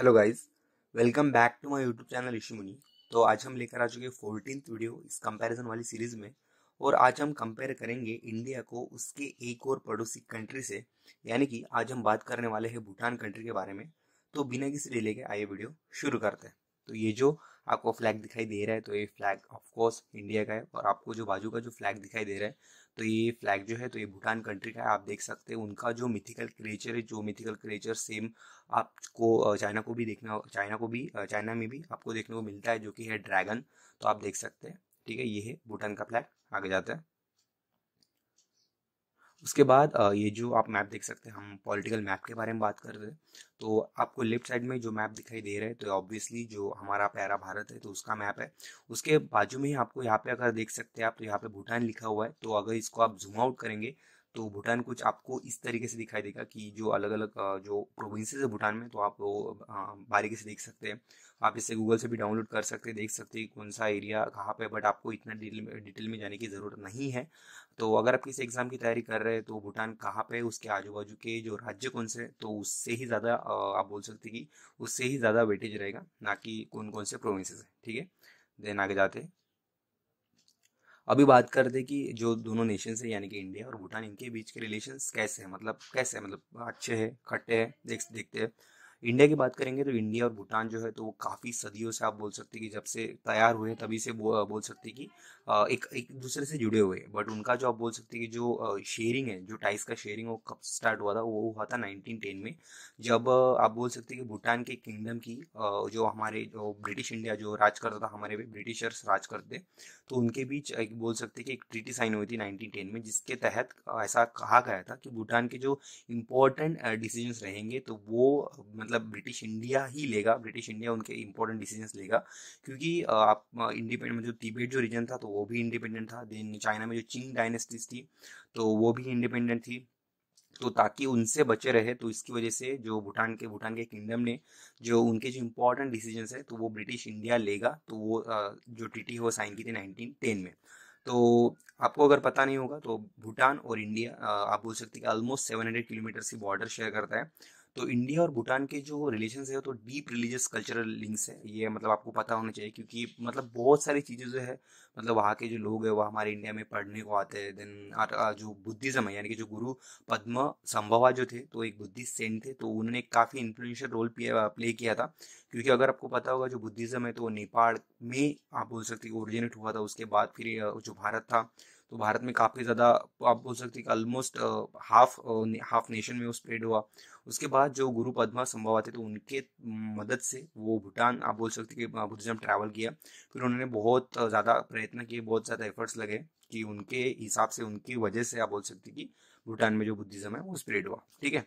hello guys welcome back to my YouTube channel Rishi Muni तो आज हम लेकर आ चुके फोर्टीन वीडियो इस कंपैरिजन वाली सीरीज में और आज हम कंपेयर करेंगे इंडिया को उसके एक और पड़ोसी कंट्री से यानी कि आज हम बात करने वाले हैं भूटान कंट्री के बारे में तो बिना किसी डिले के आइए वीडियो शुरू करते हैं तो ये जो आपको फ्लैग दिखाई दे रहा है तो ये फ्लैग ऑफकोर्स इंडिया का है और आपको जो बाजू का जो फ्लैग दिखाई दे रहा है तो ये फ्लैग जो है तो ये भूटान कंट्री का है आप देख सकते हैं उनका जो मिथिकल क्रिएचर है जो मिथिकल क्रिएचर सेम आपको चाइना को भी देखना चाइना को भी चाइना में भी आपको देखने को मिलता है जो कि है ड्रैगन तो आप देख सकते हैं ठीक है ये है भूटान का फ्लैग आगे जाता है उसके बाद ये जो आप मैप देख सकते हैं हम पॉलिटिकल मैप के बारे में बात कर रहे हैं तो आपको लेफ्ट साइड में जो मैप दिखाई दे रहा है तो ऑब्वियसली जो हमारा प्यारा भारत है तो उसका मैप है उसके बाजू में ही आपको यहाँ पे अगर देख सकते हैं आप तो यहाँ पे भूटान लिखा हुआ है तो अगर इसको आप जूम आउट करेंगे तो भूटान कुछ आपको इस तरीके से दिखाई देगा कि जो अलग अलग जो प्रोविंसेस है भूटान में तो आप वो बारीकी से देख सकते हैं आप इससे गूगल से भी डाउनलोड कर सकते हैं देख सकते हैं कौन सा एरिया कहाँ पे बट आपको इतना डिटेल में जाने की ज़रूरत नहीं है तो अगर आप किसी एग्ज़ाम की तैयारी कर रहे हैं तो भूटान कहाँ पे उसके आजू बाजू के जो राज्य कौन से तो उससे ही ज़्यादा आप बोल सकते कि उससे ही ज़्यादा वेटेज रहेगा ना कि कौन कौन से प्रोविंसेस है ठीक है देन आगे जाते हैं अभी बात करते कि जो दोनों नेशन है यानी कि इंडिया और भूटान इनके बीच के रिलेशन कैसे हैं मतलब कैसे है मतलब अच्छे है खट्टे हैं देख, देखते हैं इंडिया की बात करेंगे तो इंडिया और भूटान जो है तो वो काफ़ी सदियों से आप बोल सकते कि जब से तैयार हुए तभी से वो बोल सकते कि एक एक दूसरे से जुड़े हुए बट उनका जो आप बोल सकते कि जो शेयरिंग है जो टाइस का शेयरिंग वो कब स्टार्ट हुआ था वो हुआ था नाइनटीन में जब आप बोल सकते कि भूटान के किंगडम की जो हमारे जो ब्रिटिश इंडिया जो राज करता था हमारे ब्रिटिशर्स राज करते तो उनके बीच एक बोल सकते कि एक ट्रीटी साइन हुई थी नाइनटीन में जिसके तहत ऐसा कहा गया था कि भूटान के जो इम्पोर्टेंट डिसीजन रहेंगे तो वो मतलब ब्रिटिश इंडिया ही लेगा ब्रिटिश इंडिया उनके इंपॉर्टेंट डिसीजन लेगा क्योंकि आप इंडिपेंडेंट जो तिबेट जो रीजन था तो वो भी इंडिपेंडेंट था देन चाइना में जो चिंग डायनेस्टीज थी तो वो भी इंडिपेंडेंट थी तो ताकि उनसे बचे रहे तो इसकी वजह से जो भूटान के भूटान के किंगडम ने जो उनके जो इंपॉर्टेंट डिसीजन है तो वो ब्रिटिश इंडिया लेगा तो वो जो ट्रीटी वो साइन की थी नाइनटीन में तो आपको अगर पता नहीं होगा तो भूटान और इंडिया आप बोल सकते हैं कि ऑलमोस्ट 700 किलोमीटर से बॉर्डर शेयर करता है तो इंडिया और भूटान के जो रिलेशन है तो डीप रिलीजियस कल्चरल लिंक्स है ये मतलब आपको पता होना चाहिए क्योंकि मतलब बहुत सारी चीज़ें जो है मतलब वहाँ के जो लोग है वो हमारे इंडिया में पढ़ने को आते हैं देन जो बुद्धिज्म है यानी कि जो गुरु पद्म संभवा जो थे तो एक बुद्धिस्ट सेंट थे तो उन्होंने काफ़ी इन्फ्लुएंशियल रोल प्ले किया था क्योंकि अगर आपको पता होगा जो बुद्धिज्म है तो नेपाल में आप बोल सकते हो ओरिजिनेट हुआ था उसके बाद फिर जो भारत था तो भारत में काफ़ी ज़्यादा आप बोल सकते कि ऑलमोस्ट हाफ हाफ नेशन में वो स्प्रेड हुआ उसके बाद जो गुरु पद्मा संभव थे तो उनके मदद से वो भूटान आप बोल सकते कि बुद्धिज्म ट्रैवल किया फिर उन्होंने बहुत ज़्यादा प्रयत्न किए बहुत ज़्यादा एफर्ट्स लगे कि उनके हिसाब से उनकी वजह से आप बोल सकते कि भूटान में जो बुद्धिज़्म है वो स्प्रेड हुआ ठीक है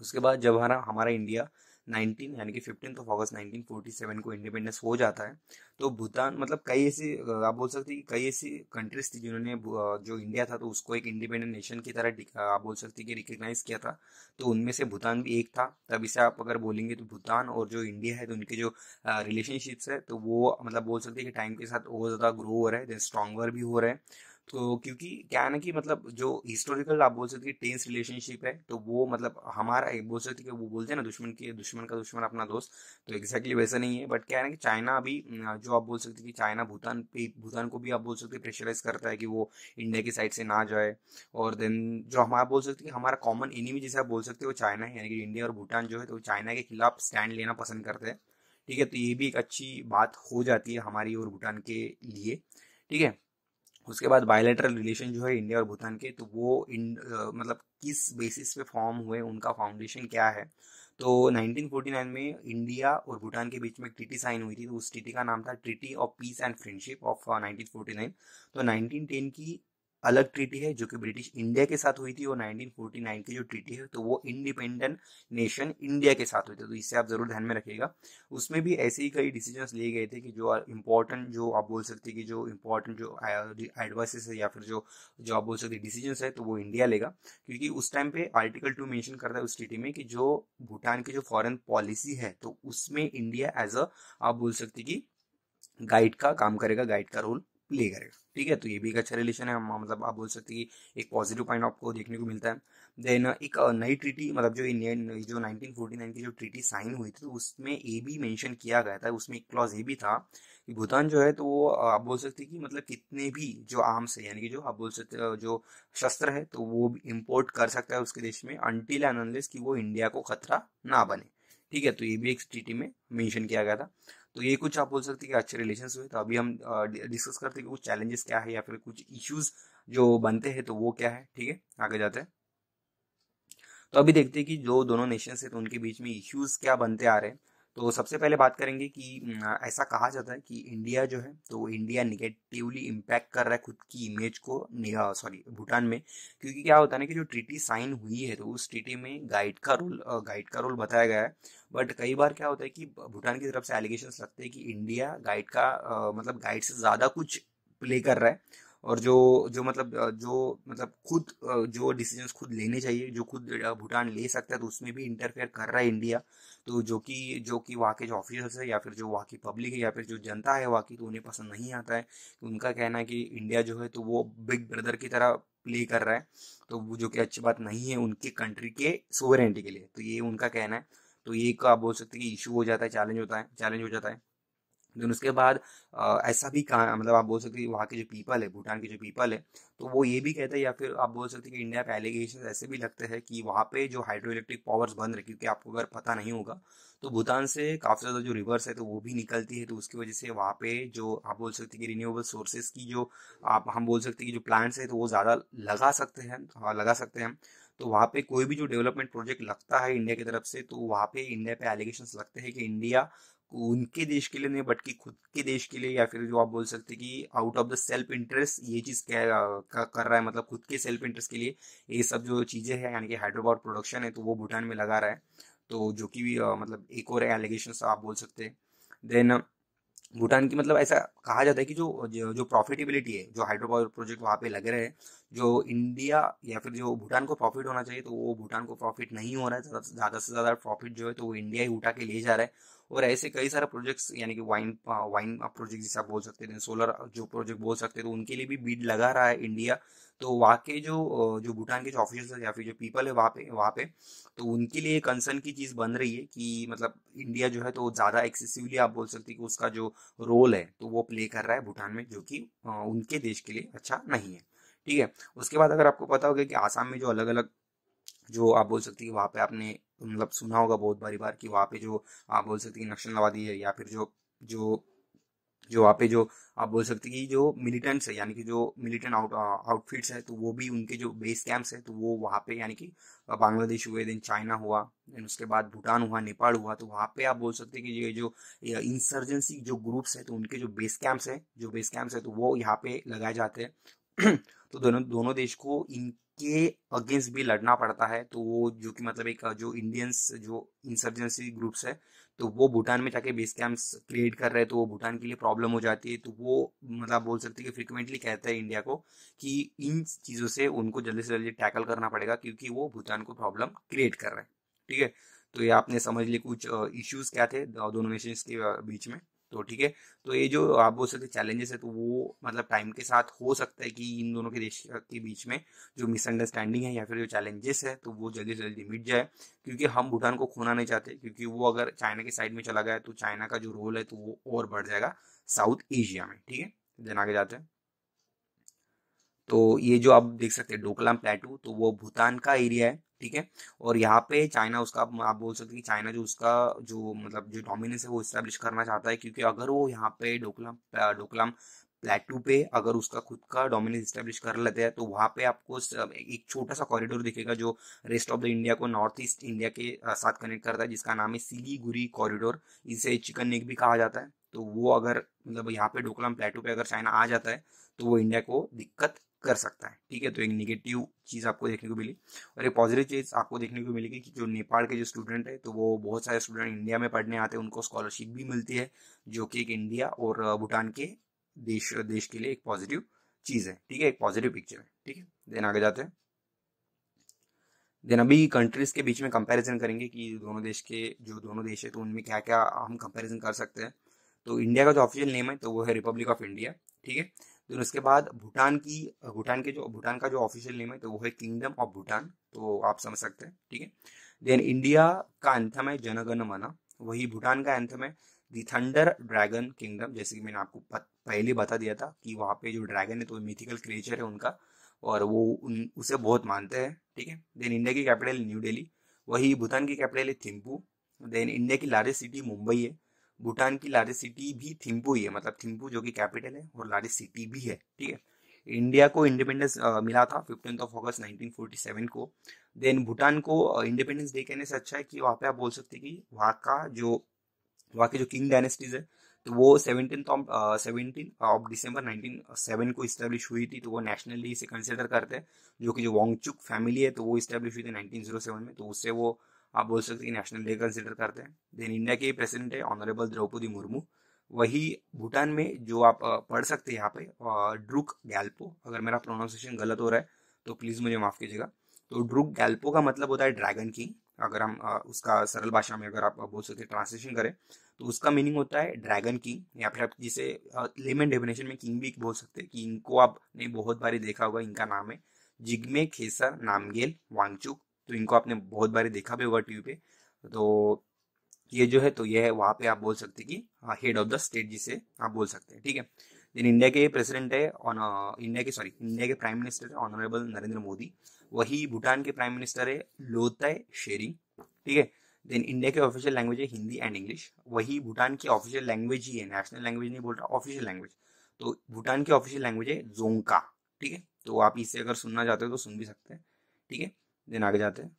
उसके बाद जब हमारा हमारा इंडिया 19 यानी कि फिफ्टीन ऑफ अगस्त 1947 को इंडिपेंडेंस हो जाता है तो भूटान मतलब कई ऐसी आप बोल सकते हैं कि कई ऐसी कंट्रीज थी जिन्होंने जो इंडिया था तो उसको एक इंडिपेंडेंट नेशन की तरह आप बोल सकते कि रिकग्नाइज किया था तो उनमें से भूटान भी एक था तब इसे आप अगर बोलेंगे तो भूटान और जो इंडिया है तो उनके जो रिलेशनशिप्स है तो वो मतलब बोल सकते हैं कि टाइम के साथ और ज़्यादा ग्रो हो रहा है स्ट्रॉगर भी हो रहे हैं तो क्योंकि क्या है ना कि मतलब जो हिस्टोरिकल आप बोल सकते टेंस रिलेशनशिप है तो वो मतलब हमारा बोल सकते कि वो बोलते हैं ना दुश्मन के दुश्मन का दुश्मन अपना दोस्त तो एग्जैक्टली वैसा नहीं है बट क्या है ना कि चाइना अभी जो आप बोल सकते कि चाइना भूटान पे भूटान को भी आप बोल सकते प्रेशराइज करता है कि वो इंडिया की साइड से ना जाए और देन जो हमारा बोल सकते कि हमारा कॉमन एनिमी जैसे आप बोल सकते हो चाइना है यानी कि इंडिया और भूटान जो है तो चाइना के खिलाफ स्टैंड लेना पसंद करते हैं ठीक है तो ये भी एक अच्छी बात हो जाती है हमारी और भूटान के लिए ठीक है उसके बाद बायोलेटरल रिलेशन जो है इंडिया और भूटान के तो वो इन मतलब किस बेसिस पे फॉर्म हुए उनका फाउंडेशन क्या है तो 1949 में इंडिया और भूटान के बीच में ट्रिटी साइन हुई थी तो उस ट्रिटी का नाम था treaty of peace and friendship of 1949 तो 1910 की अलग ट्रीटी है जो कि ब्रिटिश इंडिया के साथ हुई थी और 1949 की जो ट्रीटी है तो वो इंडिपेंडेंट नेशन इंडिया के साथ हुई थी तो इससे आप जरूर ध्यान में रखिएगा उसमें भी ऐसे ही कई डिसीजन लिए गए थे कि जो इंपॉर्टेंट जो आप बोल सकते कि जो इंपॉर्टेंट जो एडवाइसेस है या फिर जो जो आप बोल सकते डिसीजन है तो वो इंडिया लेगा क्योंकि उस टाइम पे आर्टिकल टू मैंशन करता है उस ट्रीटी में कि जो भूटान की जो फॉरन पॉलिसी है तो उसमें इंडिया एज अ आप बोल सकते कि गाइड का काम करेगा गाइड का रोल प्ले करेगा ठीक है तो ये भी एक अच्छा रिलेशन है मतलब आप बोल सकते हैं कि एक पॉजिटिव पॉइंट आपको देखने को मिलता है देन एक नई ट्रीटी मतलब जो इंडियन जो 1949 की जो ट्रीटी साइन हुई थी तो उसमें ए भी मेंशन किया गया था उसमें एक क्लॉज ये भी था कि भूटान जो है तो वो आप बोल सकते हैं कि मतलब कितने भी जो आर्म्स है यानी कि जो आप बोल सकते जो शस्त्र है तो वो भी इम्पोर्ट कर सकता है उसके देश में अंटिल एंड अनलेस कि वो इंडिया को खतरा ना बने ठीक है तो ये भी एक ट्रीटी में मेंशन किया गया था तो ये कुछ आप बोल सकते हैं कि अच्छे रिलेशन हुए तो अभी हम डिस्कस करते हैं कि कुछ चैलेंजेस क्या है या फिर कुछ इश्यूज जो बनते हैं तो वो क्या है ठीक है आगे जाते हैं तो अभी देखते हैं कि जो दोनों नेशन है तो उनके बीच में इश्यूज क्या बनते आ रहे हैं तो सबसे पहले बात करेंगे कि ऐसा कहा जाता है कि इंडिया जो है तो इंडिया निगेटिवली इम्पैक्ट कर रहा है खुद की इमेज को सॉरी भूटान में क्योंकि क्या होता है ना कि जो ट्रीटी साइन हुई है तो उस ट्रीटी में गाइड का रोल गाइड का रोल बताया गया है बट कई बार क्या होता है कि भूटान की तरफ से एलिगेशन लगते हैं कि इंडिया गाइड का मतलब गाइड से ज़्यादा कुछ प्ले कर रहा है और जो जो मतलब जो मतलब खुद जो डिसीजन खुद लेने चाहिए जो खुद भूटान ले सकता है तो उसमें भी इंटरफेयर कर रहा है इंडिया तो जो कि जो कि वहाँ के जो ऑफिसर्स है या फिर जो वहाँ की पब्लिक है या फिर जो जनता है वहाँ की तो उन्हें पसंद नहीं आता है तो उनका कहना है कि इंडिया जो है तो वो बिग ब्रदर की तरह प्ले कर रहा है तो वो जो कि अच्छी बात नहीं है उनके कंट्री के सोवरेंटी के लिए तो ये उनका कहना है तो ये आप बोल सकते हैं कि इशू हो जाता है चैलेंज होता है चैलेंज हो जाता है देन उसके बाद ऐसा भी कहा मतलब आप बोल सकते हैं वहाँ के जो पीपल है भूटान के जो पीपल है तो वो ये भी कहते हैं या फिर आप बोल सकते हैं कि इंडिया पे एलिगेशन ऐसे भी लगते हैं कि वहाँ पे जो हाइड्रो इलेक्ट्रिक पावर्स बन रहे क्योंकि आपको अगर पता नहीं होगा तो भूटान से काफ़ी ज़्यादा जो रिवर्स है तो वो भी निकलती है तो उसकी वजह से वहाँ पे जो आप बोल सकते हैं कि रिन्यूएबल सोर्सेज की जो आप हम बोल सकते हैं कि जो प्लांट्स है तो वो ज़्यादा लगा सकते हैं हाँ, लगा सकते हैं तो वहाँ पे कोई भी जो डेवलपमेंट प्रोजेक्ट लगता है इंडिया की तरफ से तो वहाँ पे इंडिया पे एलिगेशन लगते हैं कि इंडिया उनके देश के लिए नहीं बट कि खुद के देश के लिए या फिर जो आप बोल सकते कि out of the self interest ये चीज़ क्या कर रहा है मतलब खुद के सेल्फ इंटरेस्ट के लिए ये सब जो चीज़ें हैं यानी कि हाइड्रोपावर प्रोडक्शन है तो वो भूटान में लगा रहा है तो जो कि भी मतलब एक और एलिगेशन आप बोल सकते हैं देन भूटान की मतलब ऐसा कहा जाता है कि जो जो प्रॉफिटेबिलिटी है जो हाइड्रो पावर प्रोजेक्ट वहाँ पे लग रहे हैं जो इंडिया या फिर जो भूटान को प्रॉफिट होना चाहिए तो वो भूटान को प्रॉफिट नहीं हो रहा है ज़्यादा से ज़्यादा प्रॉफिट जो है तो वो इंडिया ही उठा के ले जा रहा है और ऐसे कई सारे प्रोजेक्ट्स यानी कि वाइन वाइन प्रोजेक्ट जिसे आप बोल सकते हैं सोलर जो प्रोजेक्ट बोल सकते हैं तो उनके लिए भी बीड लगा रहा है इंडिया तो वहाँ के जो जो भूटान के जो ऑफिसर्स या फिर जो पीपल है वहाँ पे वहाँ पे तो उनके लिए कंसर्न की चीज़ बन रही है कि मतलब इंडिया जो है तो ज़्यादा एक्सेसिवली आप बोल सकते हैं कि उसका जो रोल है तो वो प्ले कर रहा है भूटान में जो कि उनके देश के लिए अच्छा नहीं है ठीक है उसके बाद अगर आपको पता होगा कि आसाम में जो अलग अलग जो आप बोल सकते हैं वहाँ पे आपने मतलब सुना होगा बहुत बारी बार कि वहाँ पे जो आप बोल सकते कि नक्सलवादी है या फिर जो जो जो वहाँ पे जो आप बोल सकते कि जो मिलिटेंट्स है यानी कि जो मिलिटेंट आउट आउटफिट्स है तो वो भी उनके जो बेस कैंप्स है तो वो वहाँ पे यानी कि बांग्लादेश हुए देन चाइना हुआ देन उसके बाद भूटान हुआ नेपाल हुआ तो वहाँ पे आप बोल सकते हैं कि ये जो इंसर्जेंसी जो ग्रुप्स है तो उनके जो बेस कैंप्स है जो बेस कैंप्स है तो वो यहाँ पे लगाए जाते हैं तो दोनों दोनों देश को इनके अगेंस्ट भी लड़ना पड़ता है तो वो जो कि मतलब एक जो इंडियंस जो इंसर्जेंसी ग्रुप्स है तो वो भूटान में जाके बेस कैंप्स क्रिएट कर रहे हैं तो वो भूटान के लिए प्रॉब्लम हो जाती है तो वो मतलब बोल सकते हैं कि फ्रिक्वेंटली कहता है इंडिया को कि इन चीज़ों से उनको जल्दी से जल्दी टैकल करना पड़ेगा क्योंकि वो भूटान को प्रॉब्लम क्रिएट कर रहे हैं ठीक है तो ये आपने समझ लिया कुछ इश्यूज क्या थे दोनों नेशन के बीच में तो ठीक है तो ये जो आप बोल सकते चैलेंजेस है तो वो मतलब टाइम के साथ हो सकता है कि इन दोनों के देश के बीच में जो मिसअंडरस्टैंडिंग है या फिर जो चैलेंजेस है तो वो जल्दी से जल्दी मिट जाए क्योंकि हम भूटान को खोना नहीं चाहते क्योंकि वो अगर चाइना के साइड में चला गया तो चाइना का जो रोल है तो वो और बढ़ जाएगा साउथ एशिया में ठीक है देन आगे जाते हैं तो ये जो आप देख सकते हैं डोकलाम प्लेटू तो वो भूटान का एरिया है ठीक है और यहाँ पे चाइना उसका आप बोल सकते हैं कि चाइना जो उसका जो मतलब जो डोमिनेंस है वो इस्टेब्लिश करना चाहता है क्योंकि अगर वो यहाँ पे डोकलाम डोकलाम प्लेटू पे अगर उसका खुद का डोमिनेंस इस्टेब्लिश कर लेते हैं तो वहाँ पे आपको एक छोटा सा कॉरिडोर दिखेगा जो रेस्ट ऑफ द इंडिया को नॉर्थ ईस्ट इंडिया के साथ कनेक्ट करता है जिसका नाम है सिलीगुरी कॉरिडोर इसे चिकन नेक भी कहा जाता है तो वो अगर मतलब यहाँ पे डोकलाम प्लेटू पे अगर चाइना आ जाता है तो वो इंडिया को दिक्कत कर सकता है ठीक है तो एक निगेटिव चीज़ आपको देखने को मिली और एक पॉजिटिव चीज़ आपको देखने को मिलेगी कि जो नेपाल के जो स्टूडेंट है तो वो बहुत सारे स्टूडेंट इंडिया में पढ़ने आते हैं उनको स्कॉलरशिप भी मिलती है जो कि एक इंडिया और भूटान के देश देश के लिए एक पॉजिटिव चीज़ है ठीक है एक पॉजिटिव पिक्चर है ठीक है देन आगे जाते हैं देन अभी कंट्रीज के बीच में कंपैरिजन करेंगे कि दोनों देश के जो दोनों देश है तो उनमें क्या क्या हम कंपैरिजन कर सकते हैं तो इंडिया का जो ऑफिशियल नेम है तो वो है रिपब्लिक ऑफ इंडिया ठीक है फिर उसके बाद भूटान की भूटान के जो भूटान का जो ऑफिशियल नेम है तो वो है किंगडम ऑफ भूटान तो आप समझ सकते हैं ठीक है देन इंडिया का एंथम है जनगण मना वही भूटान का एंथम है दी थंडर ड्रैगन किंगडम जैसे कि मैंने आपको पहले बता दिया था कि वहाँ पे जो ड्रैगन है तो मिथिकल क्रिएचर है उनका और वो उन उसे बहुत मानते हैं ठीक है देन इंडिया की कैपिटल न्यू दिल्ली वही भूटान की कैपिटल है थिम्पू देन इंडिया की लार्जेस्ट सिटी मुंबई है भूटान की लार्जेस्ट सिटी भी थिम्पू ही है मतलब थिम्पू जो कि कैपिटल है और लार्जेस्ट सिटी भी है ठीक है इंडिया को इंडिपेंडेंस मिला था फिफ्टीन ऑफ अगस्त 1947 को देन भूटान को इंडिपेंडेंस डे कहने से अच्छा है कि वहाँ पे आप बोल सकते हैं कि वहाँ का जो वहाँ के जो किंग डायनेस्टीज है तो वो seventeen of seventeen of December nineteen seven को इस्टेब्लिश हुई थी तो वो नेशनली इसे कंसिडर करते हैं जो कि जो वोंगचुक फैमिली है तो वो इस्टेब्लिश हुई थी नाइनटीन जीरो सेवन में तो उससे वो आप बोल सकते हैं नेशनल डे कंसिडर करते हैं देन इंडिया के प्रेसिडेंट है ऑनरेबल द्रौपदी मुर्मू वही भूटान में जो आप पढ़ सकते हैं यहाँ पे ड्रुक गैल्पो अगर मेरा प्रोनाउंसिएशन गलत हो रहा है तो प्लीज़ मुझे माफ़ कीजिएगा तो ड्रुक गैल्पो का मतलब होता है ड्रैगन किंग अगर हम उसका सरल भाषा में अगर आप बोल सकते ट्रांसलेशन करें तो उसका मीनिंग होता है ड्रैगन किंग या फिर आप जिसे लेमन डेफिनेशन में किंग भी बोल सकते हैं कि इनको आपने बहुत बारी देखा होगा इनका नाम है जिग्मे खेसर नामगेल वांगचुक तो इनको आपने बहुत बार देखा भी होगा टीवी पे तो ये जो है तो ये है वहां पे आप बोल सकते कि हेड ऑफ द स्टेट जिसे आप बोल सकते हैं ठीक है देन इंडिया के प्रेसिडेंट है ऑन इंडिया uh, के सॉरी इंडिया के प्राइम मिनिस्टर है ऑनरेबल नरेंद्र मोदी वही भूटान के प्राइम मिनिस्टर है लोताय शेरिंग ठीक है देन इंडिया के ऑफिशियल लैंग्वेज है हिंदी एंड इंग्लिश वही भूटान की ऑफिशियल लैंग्वेज ही है नेशनल लैंग्वेज नहीं बोल रहा ऑफिशियल लैंग्वेज तो भूटान की ऑफिशियल लैंग्वेज है जोंका ठीक है तो आप इसे अगर सुनना चाहते हो तो सुन भी सकते हैं ठीक है देन आगे जाते हैं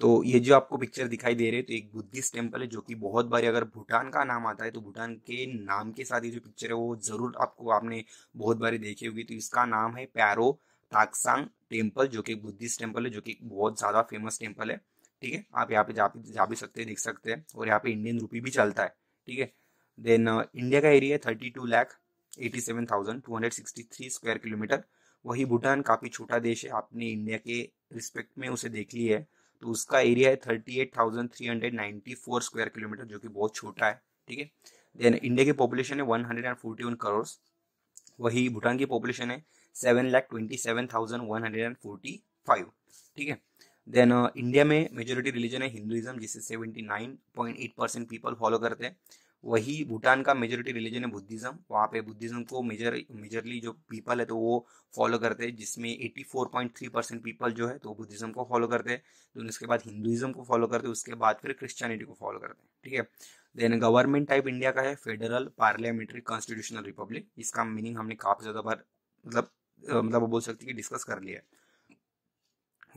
तो ये जो आपको पिक्चर दिखाई दे रहे है तो एक बुद्धिस्ट टेम्पल है जो कि बहुत बार अगर भूटान का नाम आता है तो भूटान के नाम के साथ ये जो पिक्चर है वो जरूर आपको आपने बहुत बार देखी होगी तो इसका नाम है प्यारो ताकसांग टेम्पल जो कि एक बुद्धिस्ट टेम्पल है जो कि बहुत ज़्यादा फेमस टेम्पल है ठीक है आप यहाँ पे जा जा भी सकते हैं देख सकते हैं और यहाँ पे इंडियन रूपी भी चलता है ठीक है देन इंडिया uh, का एरिया है thirty two lakh eighty seven thousand two hundred sixty three square kilometer वही भूटान काफ़ी छोटा देश है आपने इंडिया के रिस्पेक्ट में उसे देख ली है तो उसका एरिया है thirty eight thousand three hundred ninety four square kilometer जो कि बहुत छोटा है ठीक है देन इंडिया की पॉपुलेशन है one hundred and forty one crore वही भूटान की पॉपुलेशन है seven lakh twenty seven thousand one hundred and forty five ठीक है देन इंडिया में मेजोरिटी रिलीजन है हिंदुइज्म जिसे seventy nine point eight percent people follow करते हैं वही भूटान का मेजोरिटी रिलीजन है बुद्धिज्म वहाँ पे बुद्धिज्म को मेजर मेजरली जो पीपल है तो वो फॉलो करते हैं जिसमें 84.3 परसेंट पीपल जो है तो बुद्धिज्म को फॉलो करते हैं तो उसके बाद हिंदुइज्म को फॉलो करते हैं उसके बाद फिर क्रिश्चियनिटी को फॉलो करते हैं ठीक है देन गवर्नमेंट टाइप इंडिया का है फेडरल पार्लियामेंट्री कॉन्स्टिट्यूशनल रिपब्लिक इसका मीनिंग हमने काफ़ी ज़्यादा बार मतलब मतलब वो बोल सकते हैं कि डिस्कस कर लिया है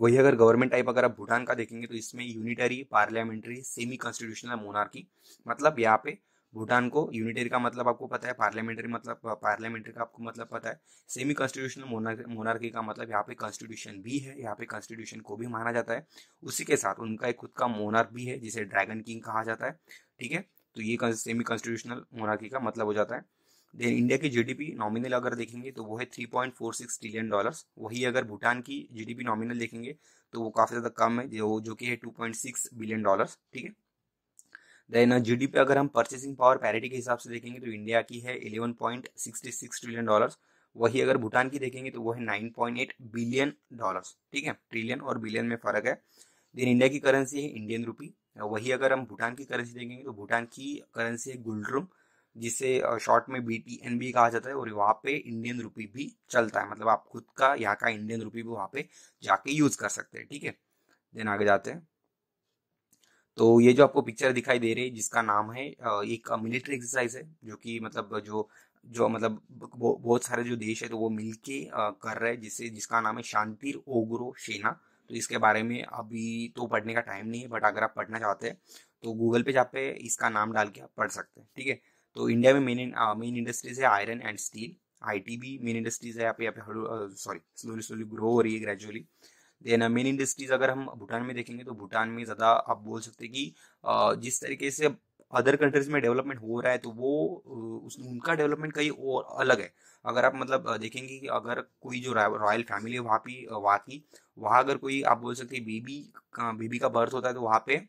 वही अगर गवर्नमेंट टाइप अगर आप भूटान का देखेंगे तो इसमें unitary parliamentary semi constitutional monarchy मतलब यहाँ पे भूटान को यूनिटरी का मतलब आपको पता है पार्लियामेंट्री मतलब पार्लियामेंट्री का आपको मतलब पता है सेमी कॉन्स्टिट्यूशनल मोनार्की का मतलब यहाँ पे कॉन्स्टिट्यूशन भी है यहाँ पे कॉन्स्टिट्यूशन को भी माना जाता है उसी के साथ उनका एक खुद का मोनार्क भी है जिसे ड्रैगन किंग कहा जाता है ठीक है तो ये सेमी कॉन्स्टिट्यूशनल मोनार्की का मतलब हो जाता है देन इंडिया की जीडीपी नॉमिनल अगर देखेंगे तो वो है three point four six trillion dollars वही अगर भूटान की जीडीपी नॉमिनल देखेंगे तो वो काफ़ी ज़्यादा कम है जो जो कि है two point six billion dollars ठीक है देन जीडी पे अगर हम परचेसिंग पावर पैरिटी के हिसाब से देखेंगे तो इंडिया की है point sixty six trillion dollars वही अगर भूटान की देखेंगे तो वो है nine point eight billion dollars ठीक है ट्रिलियन और बिलियन में फर्क है देन इंडिया की करेंसी है इंडियन रुपी वही अगर हम भूटान की करेंसी देखेंगे तो भूटान की करेंसी है गुलरुम जिसे शॉर्ट में बी टी एन बी कहा जाता है और वहाँ पे इंडियन रुपी भी चलता है मतलब आप खुद का यहाँ का इंडियन रुपी भी वहाँ पे जाके यूज कर सकते हैं ठीक है देन आगे जाते हैं तो ये जो आपको पिक्चर दिखाई दे रही है जिसका नाम है एक मिलिट्री एक्सरसाइज है जो कि मतलब जो जो मतलब बहुत सारे जो देश है तो वो मिलके कर रहे हैं जिससे जिसका नाम है शांतिर ओग्रो सेना तो इसके बारे में अभी तो पढ़ने का टाइम नहीं है बट अगर आप पढ़ना चाहते हैं तो गूगल पे जाके इसका नाम डाल के आप पढ़ सकते हैं ठीक है तो इंडिया में मेन मेन इंडस्ट्रीज है iron and steel I T भी मेन इंडस्ट्रीज है यहाँ पे यहाँ पे सॉरी स्लोली स्लोली ग्रो हो रही है ग्रेजुअली देन मेन इंडस्ट्रीज अगर हम भूटान में देखेंगे तो भूटान में ज़्यादा आप बोल सकते हैं कि जिस तरीके से अदर कंट्रीज में डेवलपमेंट हो रहा है तो वो उस उनका डेवलपमेंट कहीं और अलग है अगर आप मतलब देखेंगे कि अगर कोई जो रॉयल फैमिली है वहाँ पे वहाँ की वहाँ अगर कोई आप बोल सकते हैं बेबी का बेबी का बर्थ होता है तो वहाँ पे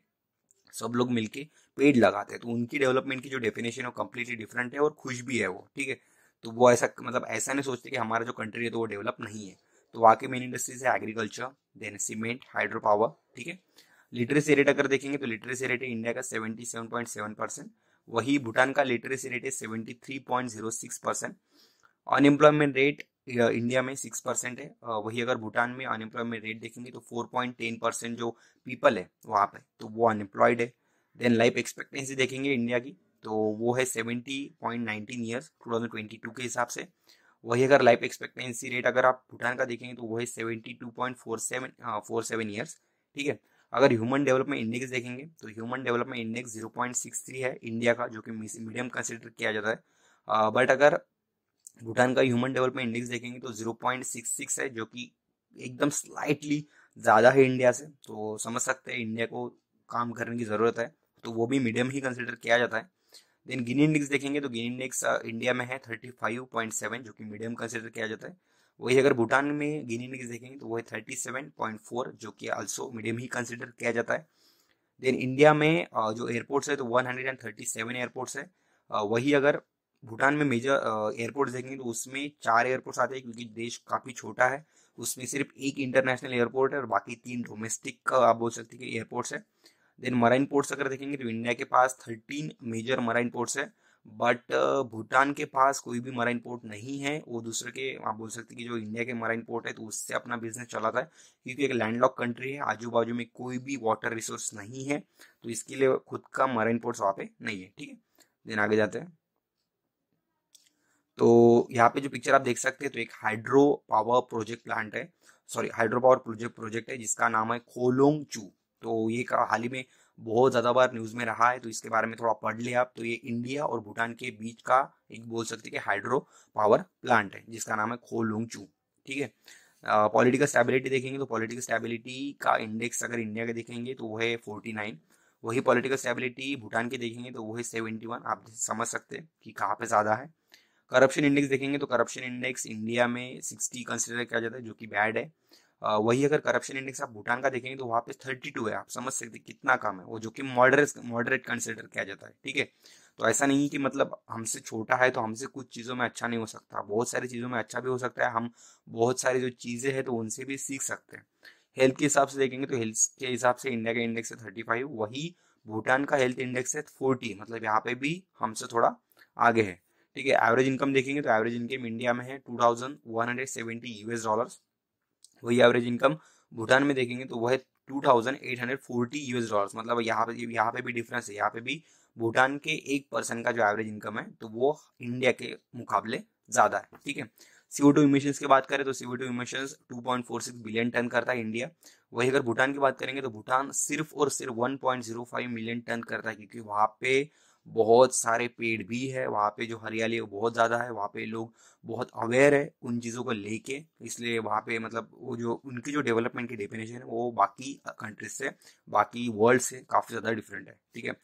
सब लोग मिलके पेड़ लगाते हैं तो उनकी डेवलपमेंट की जो डेफिनेशन है वो कम्प्लीटली डिफरेंट है और खुश भी है वो ठीक है तो वो ऐसा मतलब ऐसा नहीं सोचते कि हमारा जो कंट्री है तो वो डेवलप नहीं है तो वहाँ की मेन इंडस्ट्रीज है agriculture then cement hydro power ठीक है लिटरेसी रेट अगर देखेंगे तो लिटरेसी रेट है इंडिया का seventy seven point seven percent वही भूटान का लिटरेसी रेट है seventy three point zero six percent unemployment rate India में सिक्स परसेंट है वही अगर भूटान में अनएम्प्लॉयमेंट रेट देखेंगे तो फोर पॉइंट टेन परसेंट जो पीपल है वहाँ पे तो वो अनएम्प्लॉयड है देन लाइफ एक्सपेक्टेंसी देखेंगे इंडिया की तो वो है seventy point nineteen years two thousand twenty two के हिसाब से वही अगर लाइफ एक्सपेक्टेंसी रेट अगर आप भूटान का देखेंगे तो वही seventy two point four seven four seven years ठीक है अगर ह्यूमन डेवलपमेंट इंडेक्स देखेंगे तो human development index zero point six three है इंडिया का जो कि मीडियम कंसिडर किया जाता है बट अगर भूटान का ह्यूमन डेवलपमेंट इंडेक्स देखेंगे तो जीरो पॉइंट सिक्स सिक्स है जो कि एकदम स्लाइटली ज़्यादा है इंडिया से तो समझ सकते हैं इंडिया को काम करने की ज़रूरत है तो वो भी मीडियम ही कंसिडर किया जाता है देन गिनी इंडेक्स देखेंगे तो गिनी इंडेक्स इंडिया में है थर्टी फाइव पॉइंट सेवन जो कि मीडियम कंसिडर किया जाता है वही अगर भूटान में गिनी इंडेक्स देखेंगे तो वो है थर्टी सेवन पॉइंट फोर जो कि ऑल्सो मीडियम ही कंसिडर किया जाता है देन इंडिया में जो एयरपोर्ट्स है तो one hundred and thirty seven airports है वही अगर भूटान में मेजर एयरपोर्ट देखेंगे तो उसमें चार एयरपोर्ट्स आते हैं क्योंकि देश काफ़ी छोटा है उसमें सिर्फ एक इंटरनेशनल एयरपोर्ट है और बाकी तीन डोमेस्टिक आप बोल सकते हैं कि एयरपोर्ट्स है देन मराइन पोर्ट्स अगर देखेंगे तो इंडिया के पास थर्टीन मेजर मराइन पोर्ट्स है बट भूटान के पास कोई भी मराइन पोर्ट नहीं है वो दूसरे के आप बोल सकते कि जो इंडिया के मराइन पोर्ट है तो उससे अपना बिजनेस चलाता है क्योंकि एक लैंडलॉक कंट्री है आजू बाजू में कोई भी वाटर रिसोर्स नहीं है तो इसके लिए खुद का मराइन पोर्ट्स वहाँ पे नहीं है ठीक है देन आगे जाते हैं तो यहाँ पे जो पिक्चर आप देख सकते हैं तो एक हाइड्रो पावर प्रोजेक्ट प्लांट है sorry hydro power project project है जिसका नाम है खोलोंग चू तो ये हाल ही में बहुत ज़्यादा बार न्यूज़ में रहा है तो इसके बारे में थोड़ा पढ़ लिया आप तो ये इंडिया और भूटान के बीच का एक बोल सकते हैं कि हाइड्रो पावर प्लांट है जिसका नाम है खोलुंग चू ठीक है पॉलिटिकल स्टेबिलिटी देखेंगे तो पॉलिटिकल स्टेबिलिटी का इंडेक्स अगर इंडिया के देखेंगे तो वो है फोर्टी नाइन वही पॉलिटिकल स्टेबिलिटी भूटान के देखेंगे तो वो है सेवेंटी वन आप समझ सकते हैं कि कहाँ पे ज़्यादा है करप्शन इंडेक्स देखेंगे तो करप्शन इंडेक्स इंडिया में सिक्सटी कंसिडर किया जाता है जो कि बैड है वही अगर करप्शन इंडेक्स आप भूटान का देखेंगे तो वहां पे 32 है आप समझ सकते कितना कम है वो जो कि मॉडरेट मॉडरेट कंसिडर किया जाता है ठीक है तो ऐसा नहीं कि मतलब हमसे छोटा है तो हमसे कुछ चीज़ों में अच्छा नहीं हो सकता बहुत सारी चीज़ों में अच्छा भी हो सकता है हम बहुत सारी जो चीज़ें हैं तो उनसे भी सीख सकते हैं हेल्थ के हिसाब से देखेंगे तो हेल्थ के हिसाब से इंडिया का इंडेक्स है थर्टी फाइव वही भूटान का हेल्थ इंडेक्स है फोर्टी मतलब यहाँ पे भी हमसे थोड़ा आगे है ठीक है एवरेज इनकम देखेंगे तो एवरेज इनकम इंडिया में है two thousand one hundred seventy US dollar वही एवरेज इनकम भूटान में देखेंगे तो वह two thousand eight hundred forty US dollar मतलब यहाँ पे यहाँ पे भी डिफरेंस है यहाँ पे भी भूटान के एक पर्सन का जो एवरेज इनकम है तो वो इंडिया के मुकाबले ज्यादा है ठीक है सीओ टू इमिशन की बात करें तो CO two emission two point four six billion ton करता है इंडिया वही अगर भूटान की बात करेंगे तो भूटान सिर्फ और सिर्फ one point zero five million ton करता है क्योंकि वहां पे बहुत सारे पेड़ भी है वहाँ पे जो हरियाली है बहुत ज़्यादा है वहाँ पे लोग बहुत अवेयर है उन चीज़ों को लेके इसलिए वहाँ पे मतलब वो जो उनकी जो डेवलपमेंट की डेफिनेशन है वो बाकी कंट्रीज से बाकी वर्ल्ड से काफ़ी ज़्यादा डिफरेंट है ठीक है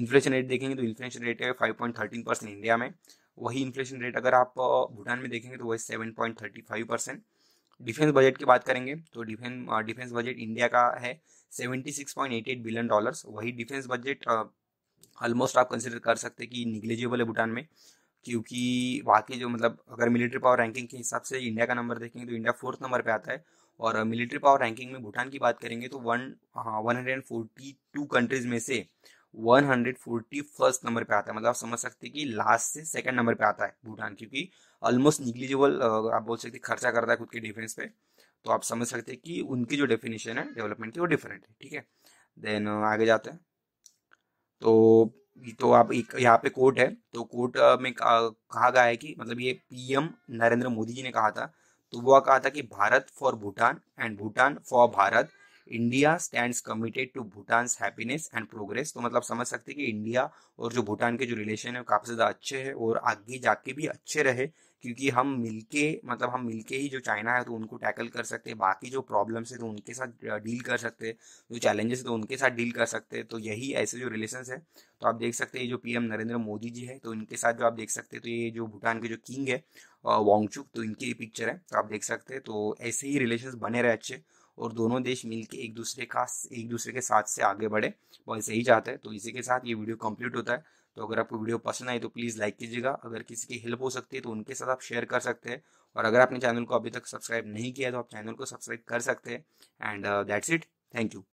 इन्फ्लेशन रेट देखेंगे तो इन्फ्लेशन रेट है five point thirteen percent India में वही इन्फ्लेशन रेट अगर आप भूटान में देखेंगे तो वही seven point thirty five percent defence budget की बात करेंगे तो डिफेंस डिफेंस बजट इंडिया का है seventy six point eight eight billion dollars वही डिफेंस बजट ऑलमोस्ट आप कंसिडर कर सकते हैं कि निगलिजिबल है भूटान में क्योंकि वाकई जो मतलब अगर मिलिट्री पावर रैंकिंग के हिसाब से इंडिया का नंबर देखेंगे तो इंडिया फोर्थ नंबर पे आता है और मिलिट्री पावर रैंकिंग में भूटान की बात करेंगे तो one one hundred and forty two countries में से one hundred forty first number पे आता है मतलब आप समझ सकते हैं कि लास्ट से सेकंड नंबर पे आता है भूटान क्योंकि ऑलमोस्ट निग्लिजिबल आप बोल सकते खर्चा करता है खुद के डिफेंस पे तो आप समझ सकते हैं कि उनकी जो डेफिनेशन है डेवलपमेंट की वो डिफरेंट है ठीक है देन आगे जाते हैं तो तो आप एक यहाँ पे कोर्ट है तो कोर्ट में कहा गया है कि मतलब ये पीएम नरेंद्र मोदी जी ने कहा था तो वो कहा था कि Bharat for Bhutan and Bhutan for Bharat India stand committed to Bhutan happiness and progress तो मतलब समझ सकते हैं कि इंडिया और जो भूटान के जो रिलेशन है काफी ज्यादा अच्छे है और आगे जाके भी अच्छे रहे क्योंकि हम मिलके मतलब हम मिलके ही जो चाइना है तो उनको टैकल कर सकते हैं बाकी जो प्रॉब्लम्स है तो उनके साथ डील कर सकते हैं जो चैलेंजेस है तो उनके साथ डील कर सकते हैं तो यही ऐसे जो रिलेशन है तो आप देख सकते हैं जो पीएम नरेंद्र मोदी जी है तो इनके साथ जो आप देख सकते हैं तो ये जो भूटान के जो किंग है वांगचुक तो इनकी पिक्चर है तो आप देख सकते हैं तो ऐसे ही रिलेशन बने रहे अच्छे और दोनों देश मिलकर एक दूसरे का एक दूसरे के साथ से आगे बढ़े वो ऐसे ही चाहते हैं तो इसी के साथ ये वीडियो कंप्लीट होता है तो अगर आपको वीडियो पसंद आई तो प्लीज़ लाइक कीजिएगा अगर किसी की हेल्प हो सकती है तो उनके साथ आप शेयर कर सकते हैं और अगर आपने चैनल को अभी तक सब्सक्राइब नहीं किया तो आप चैनल को सब्सक्राइब कर सकते हैं and that's it thank you